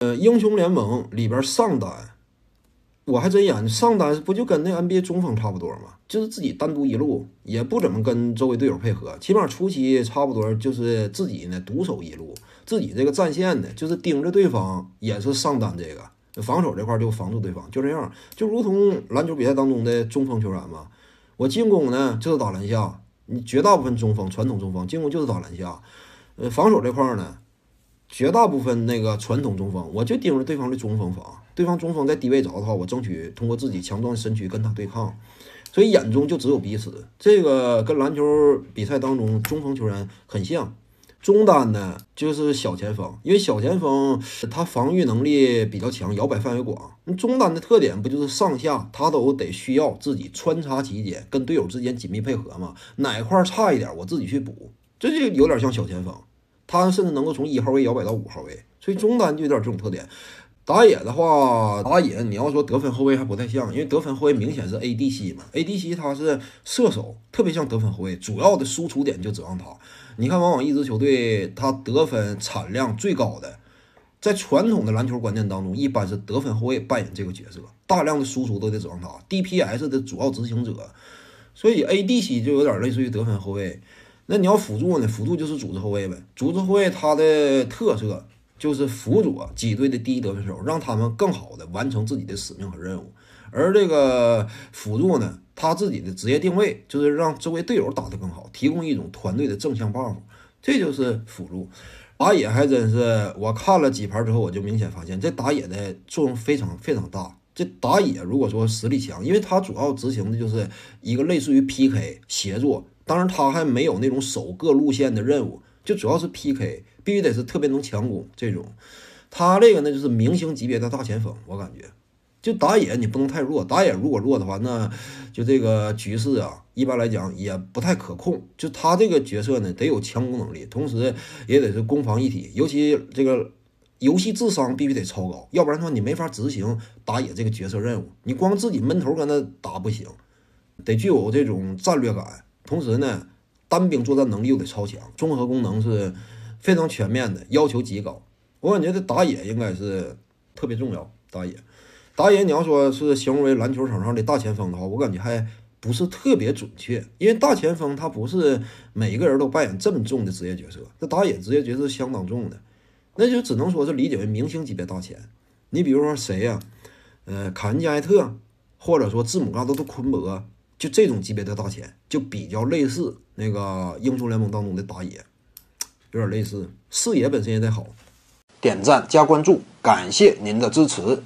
呃，英雄联盟里边上单，我还真演上单不就跟那 NBA 中锋差不多嘛？就是自己单独一路，也不怎么跟周围队友配合，起码初期差不多就是自己呢独守一路，自己这个战线呢就是盯着对方，也是上单这个防守这块就防住对方，就这样，就如同篮球比赛当中的中锋球员嘛。我进攻呢就是打篮下，你绝大部分中锋传统中锋进攻就是打篮下，呃，防守这块呢。绝大部分那个传统中锋，我就盯着对方的中锋防，对方中锋在低位着的话，我争取通过自己强壮的身躯跟他对抗，所以眼中就只有彼此。这个跟篮球比赛当中中锋球员很像，中单呢就是小前锋，因为小前锋他防御能力比较强，摇摆范围广。中单的特点不就是上下他都得需要自己穿插其间，跟队友之间紧密配合嘛？哪块差一点，我自己去补，这就有点像小前锋。他甚至能够从一号位摇摆到五号位，所以中单就有点这种特点。打野的话，打野你要说得分后卫还不太像，因为得分后卫明显是 ADC 嘛，ADC 他是射手，特别像得分后卫，主要的输出点就指望他。你看，往往一支球队他得分产量最高的，在传统的篮球观念当中，一般是得分后卫扮演这个角色，大量的输出都得指望他，DPS 的主要执行者。所以 ADC 就有点类似于得分后卫。那你要辅助呢？辅助就是组织后卫呗。组织后卫他的特色就是辅佐几队的第一得分手，让他们更好的完成自己的使命和任务。而这个辅助呢，他自己的职业定位就是让周围队友打的更好，提供一种团队的正向 buff。这就是辅助。打野还真是，我看了几盘之后，我就明显发现这打野的作用非常非常大。这打野如果说实力强，因为他主要执行的就是一个类似于 PK 协作，当然他还没有那种守各路线的任务，就主要是 PK，必须得是特别能强攻这种。他这个呢就是明星级别的大前锋，我感觉，就打野你不能太弱，打野如果弱的话，那就这个局势啊，一般来讲也不太可控。就他这个角色呢，得有强攻能力，同时也得是攻防一体，尤其这个。游戏智商必须得超高，要不然的话你没法执行打野这个角色任务。你光自己闷头搁那打不行，得具有这种战略感。同时呢，单兵作战能力又得超强，综合功能是非常全面的，要求极高。我感觉这打野应该是特别重要。打野，打野，你要说是形容为篮球场上的大前锋的话，我感觉还不是特别准确。因为大前锋他不是每一个人都扮演这么重的职业角色，这打野职业角色相当重的。那就只能说是理解为明星级别大钱，你比如说谁呀，呃，卡恩加埃特，或者说字母哥都都昆博，就这种级别的大钱，就比较类似那个英雄联盟当中的打野，有点类似，视野本身也得好，点赞加关注，感谢您的支持。